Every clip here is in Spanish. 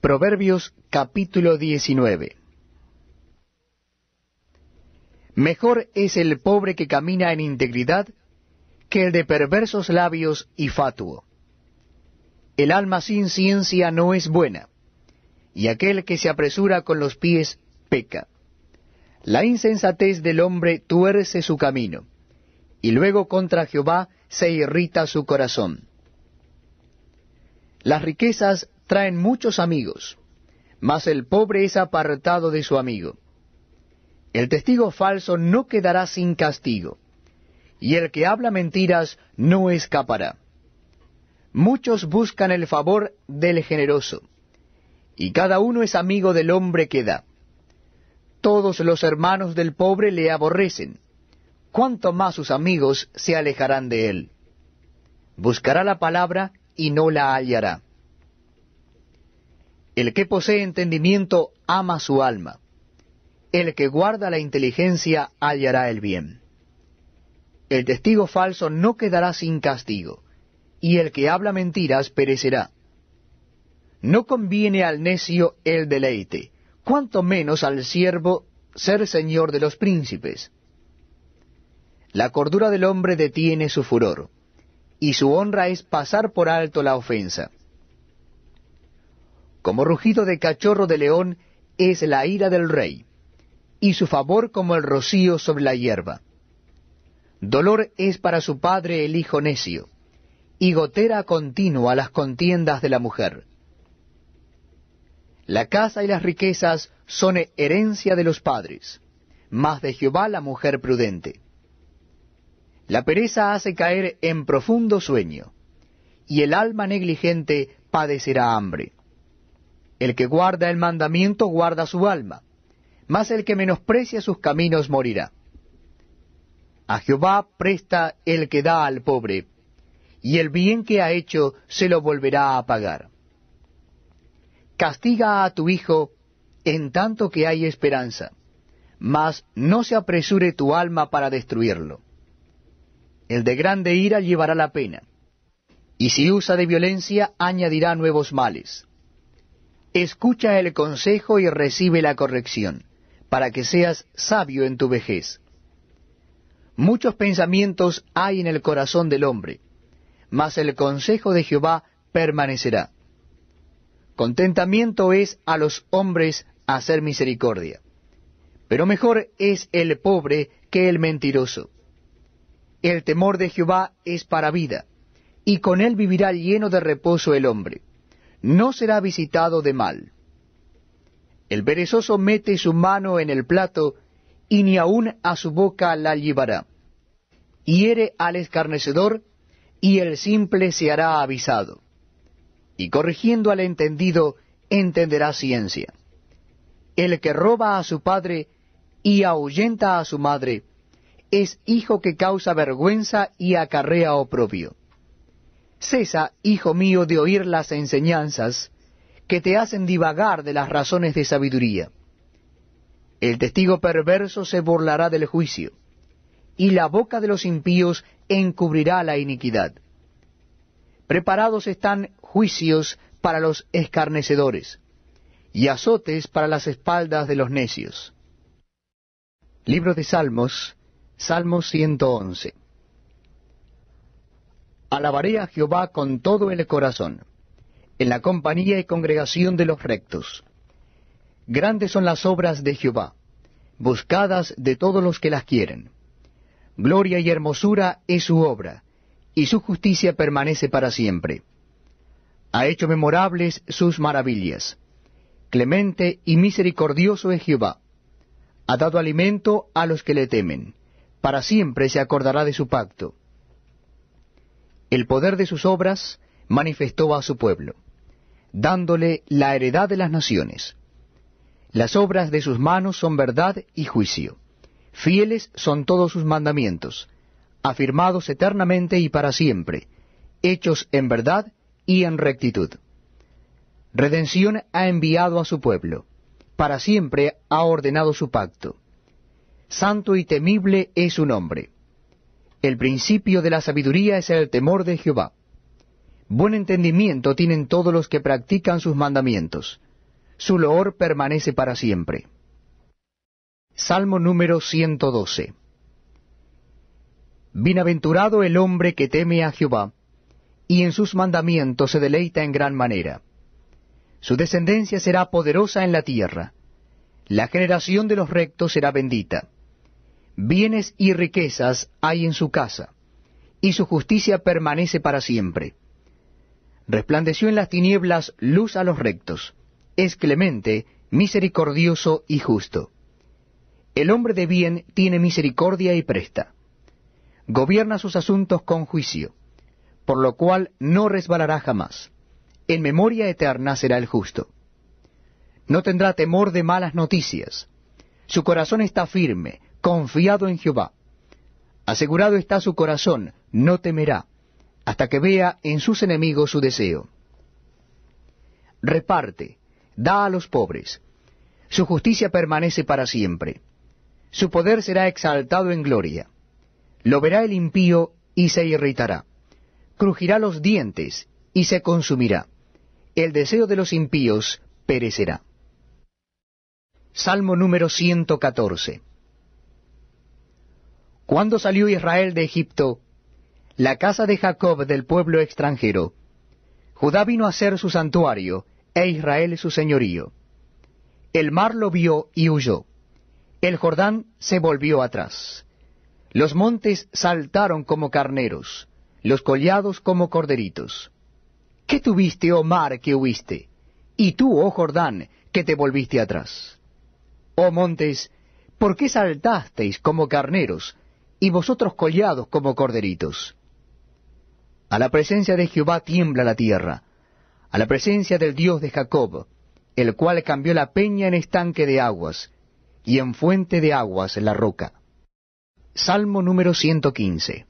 Proverbios capítulo 19. Mejor es el pobre que camina en integridad que el de perversos labios y fatuo. El alma sin ciencia no es buena, y aquel que se apresura con los pies peca. La insensatez del hombre tuerce su camino, y luego contra Jehová se irrita su corazón. Las riquezas traen muchos amigos, mas el pobre es apartado de su amigo. El testigo falso no quedará sin castigo, y el que habla mentiras no escapará. Muchos buscan el favor del generoso, y cada uno es amigo del hombre que da. Todos los hermanos del pobre le aborrecen, cuanto más sus amigos se alejarán de él. Buscará la palabra y no la hallará el que posee entendimiento ama su alma. El que guarda la inteligencia hallará el bien. El testigo falso no quedará sin castigo, y el que habla mentiras perecerá. No conviene al necio el deleite, cuanto menos al siervo ser señor de los príncipes. La cordura del hombre detiene su furor, y su honra es pasar por alto la ofensa. Como rugido de cachorro de león es la ira del rey, y su favor como el rocío sobre la hierba. Dolor es para su padre el hijo necio, y gotera continua las contiendas de la mujer. La casa y las riquezas son herencia de los padres, más de Jehová la mujer prudente. La pereza hace caer en profundo sueño, y el alma negligente padecerá hambre. El que guarda el mandamiento guarda su alma, mas el que menosprecia sus caminos morirá. A Jehová presta el que da al pobre, y el bien que ha hecho se lo volverá a pagar. Castiga a tu hijo en tanto que hay esperanza, mas no se apresure tu alma para destruirlo. El de grande ira llevará la pena, y si usa de violencia añadirá nuevos males. Escucha el consejo y recibe la corrección, para que seas sabio en tu vejez. Muchos pensamientos hay en el corazón del hombre, mas el consejo de Jehová permanecerá. Contentamiento es a los hombres hacer misericordia, pero mejor es el pobre que el mentiroso. El temor de Jehová es para vida, y con él vivirá lleno de reposo el hombre no será visitado de mal. El perezoso mete su mano en el plato, y ni aun a su boca la llevará. Hiere al escarnecedor, y el simple se hará avisado. Y corrigiendo al entendido, entenderá ciencia. El que roba a su padre y ahuyenta a su madre, es hijo que causa vergüenza y acarrea oprobio. Cesa, hijo mío, de oír las enseñanzas que te hacen divagar de las razones de sabiduría. El testigo perverso se burlará del juicio, y la boca de los impíos encubrirá la iniquidad. Preparados están juicios para los escarnecedores, y azotes para las espaldas de los necios. Libro de Salmos, Salmo 111. Alabaré a Jehová con todo el corazón, en la compañía y congregación de los rectos. Grandes son las obras de Jehová, buscadas de todos los que las quieren. Gloria y hermosura es su obra, y su justicia permanece para siempre. Ha hecho memorables sus maravillas. Clemente y misericordioso es Jehová. Ha dado alimento a los que le temen. Para siempre se acordará de su pacto el poder de sus obras manifestó a su pueblo, dándole la heredad de las naciones. Las obras de sus manos son verdad y juicio. Fieles son todos sus mandamientos, afirmados eternamente y para siempre, hechos en verdad y en rectitud. Redención ha enviado a su pueblo, para siempre ha ordenado su pacto. Santo y temible es su nombre el principio de la sabiduría es el temor de Jehová. Buen entendimiento tienen todos los que practican sus mandamientos. Su loor permanece para siempre. Salmo número 112. Bienaventurado el hombre que teme a Jehová, y en sus mandamientos se deleita en gran manera. Su descendencia será poderosa en la tierra. La generación de los rectos será bendita. Bienes y riquezas hay en su casa, y su justicia permanece para siempre. Resplandeció en las tinieblas luz a los rectos. Es clemente, misericordioso y justo. El hombre de bien tiene misericordia y presta. Gobierna sus asuntos con juicio, por lo cual no resbalará jamás. En memoria eterna será el justo. No tendrá temor de malas noticias. Su corazón está firme, confiado en Jehová. Asegurado está su corazón, no temerá, hasta que vea en sus enemigos su deseo. Reparte, da a los pobres. Su justicia permanece para siempre. Su poder será exaltado en gloria. Lo verá el impío y se irritará. Crujirá los dientes y se consumirá. El deseo de los impíos perecerá. Salmo número 114. Cuando salió Israel de Egipto, la casa de Jacob del pueblo extranjero, Judá vino a ser su santuario, e Israel su señorío. El mar lo vio y huyó. El Jordán se volvió atrás. Los montes saltaron como carneros, los collados como corderitos. ¿Qué tuviste, oh mar, que huiste? Y tú, oh Jordán, que te volviste atrás. Oh montes, ¿por qué saltasteis como carneros y vosotros collados como corderitos. A la presencia de Jehová tiembla la tierra, a la presencia del Dios de Jacob, el cual cambió la peña en estanque de aguas, y en fuente de aguas la roca. Salmo número 115.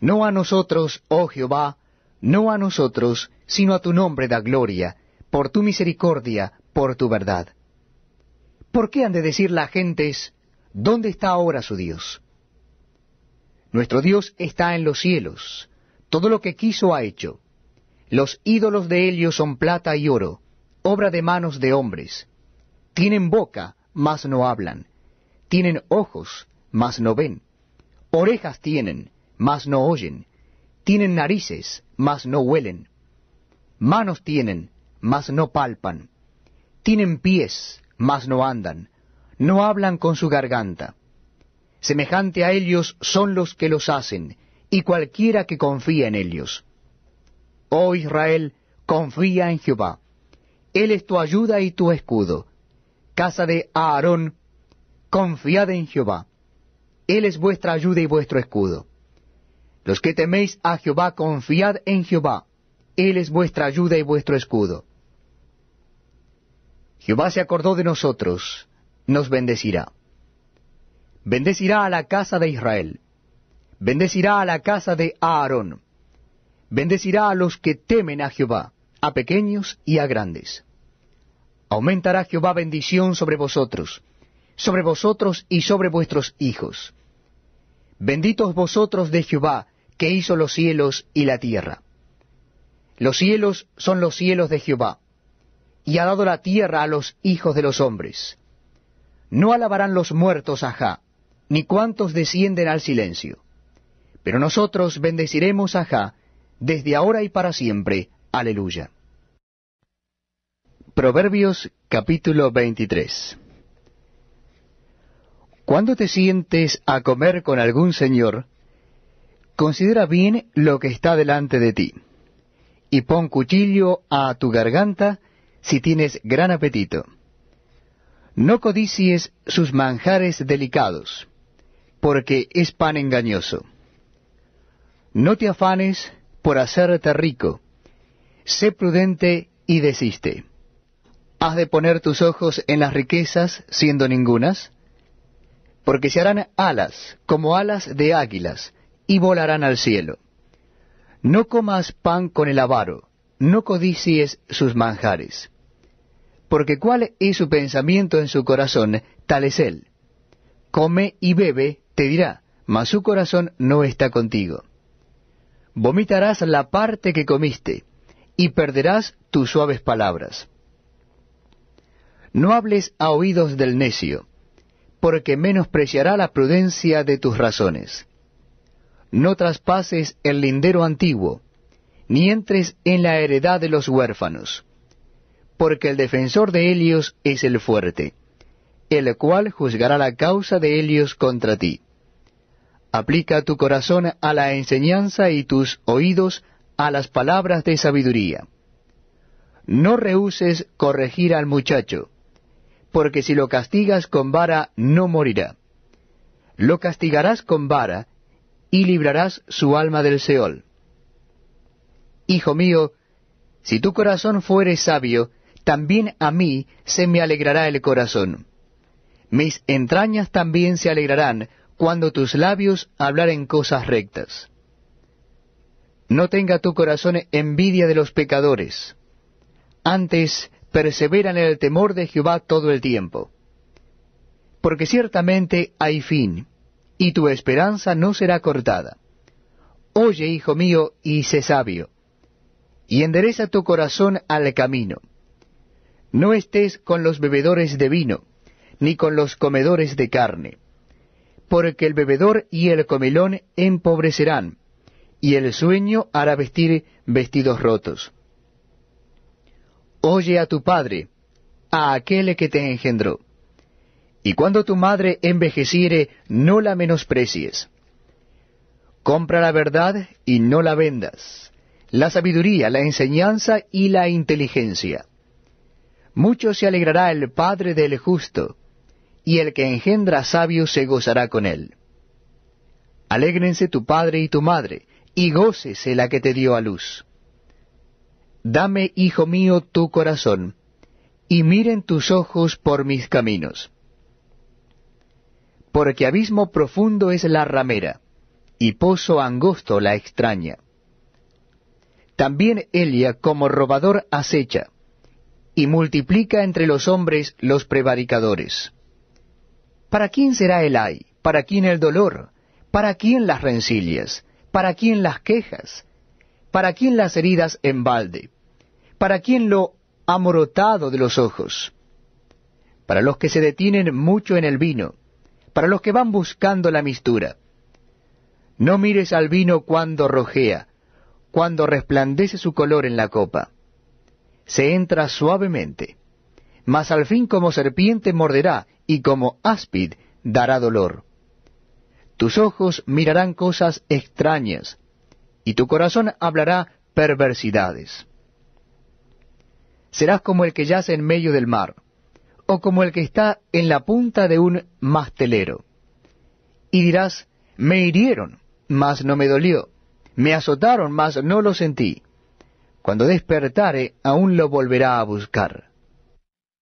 No a nosotros, oh Jehová, no a nosotros, sino a tu nombre da gloria, por tu misericordia, por tu verdad. ¿Por qué han de decir las gentes, ¿Dónde está ahora su Dios? Nuestro Dios está en los cielos, todo lo que quiso ha hecho. Los ídolos de Helio son plata y oro, obra de manos de hombres. Tienen boca, mas no hablan. Tienen ojos, mas no ven. Orejas tienen, mas no oyen. Tienen narices, mas no huelen. Manos tienen, mas no palpan. Tienen pies, mas no andan no hablan con su garganta. Semejante a ellos son los que los hacen, y cualquiera que confía en ellos. Oh Israel, confía en Jehová. Él es tu ayuda y tu escudo. Casa de Aarón, confiad en Jehová. Él es vuestra ayuda y vuestro escudo. Los que teméis a Jehová, confiad en Jehová. Él es vuestra ayuda y vuestro escudo. Jehová se acordó de nosotros, nos bendecirá. Bendecirá a la casa de Israel, bendecirá a la casa de Aarón, bendecirá a los que temen a Jehová, a pequeños y a grandes. Aumentará Jehová bendición sobre vosotros, sobre vosotros y sobre vuestros hijos. Benditos vosotros de Jehová, que hizo los cielos y la tierra. Los cielos son los cielos de Jehová, y ha dado la tierra a los hijos de los hombres. No alabarán los muertos a Jah, ni cuantos descienden al silencio. Pero nosotros bendeciremos a Jah desde ahora y para siempre. Aleluya. Proverbios capítulo 23 Cuando te sientes a comer con algún señor, considera bien lo que está delante de ti, y pon cuchillo a tu garganta si tienes gran apetito no codicies sus manjares delicados, porque es pan engañoso. No te afanes por hacerte rico, sé prudente y desiste. ¿Has de poner tus ojos en las riquezas siendo ningunas? Porque se harán alas como alas de águilas, y volarán al cielo. No comas pan con el avaro, no codicies sus manjares porque cuál es su pensamiento en su corazón, tal es él. Come y bebe, te dirá, mas su corazón no está contigo. Vomitarás la parte que comiste, y perderás tus suaves palabras. No hables a oídos del necio, porque menospreciará la prudencia de tus razones. No traspases el lindero antiguo, ni entres en la heredad de los huérfanos porque el defensor de Helios es el fuerte, el cual juzgará la causa de Helios contra ti. Aplica tu corazón a la enseñanza y tus oídos a las palabras de sabiduría. No rehuses corregir al muchacho, porque si lo castigas con vara no morirá. Lo castigarás con vara y librarás su alma del Seol. Hijo mío, si tu corazón fuere sabio, también a mí se me alegrará el corazón. Mis entrañas también se alegrarán cuando tus labios hablaren cosas rectas. No tenga tu corazón envidia de los pecadores. Antes, persevera en el temor de Jehová todo el tiempo. Porque ciertamente hay fin, y tu esperanza no será cortada. Oye, hijo mío, y sé sabio, y endereza tu corazón al camino no estés con los bebedores de vino, ni con los comedores de carne, porque el bebedor y el comelón empobrecerán, y el sueño hará vestir vestidos rotos. Oye a tu padre, a aquel que te engendró, y cuando tu madre envejeciere, no la menosprecies. Compra la verdad y no la vendas, la sabiduría, la enseñanza y la inteligencia mucho se alegrará el Padre del justo, y el que engendra sabio se gozará con él. Alégrense tu padre y tu madre, y gócese la que te dio a luz. Dame, hijo mío, tu corazón, y miren tus ojos por mis caminos. Porque abismo profundo es la ramera, y pozo angosto la extraña. También Elia como robador acecha y multiplica entre los hombres los prevaricadores. ¿Para quién será el ay? ¿Para quién el dolor? ¿Para quién las rencillas? ¿Para quién las quejas? ¿Para quién las heridas en balde? ¿Para quién lo amorotado de los ojos? Para los que se detienen mucho en el vino, para los que van buscando la mistura. No mires al vino cuando rojea, cuando resplandece su color en la copa se entra suavemente. Mas al fin como serpiente morderá, y como áspid dará dolor. Tus ojos mirarán cosas extrañas, y tu corazón hablará perversidades. Serás como el que yace en medio del mar, o como el que está en la punta de un mastelero. Y dirás, me hirieron, mas no me dolió, me azotaron, mas no lo sentí. Cuando despertare, aún lo volverá a buscar.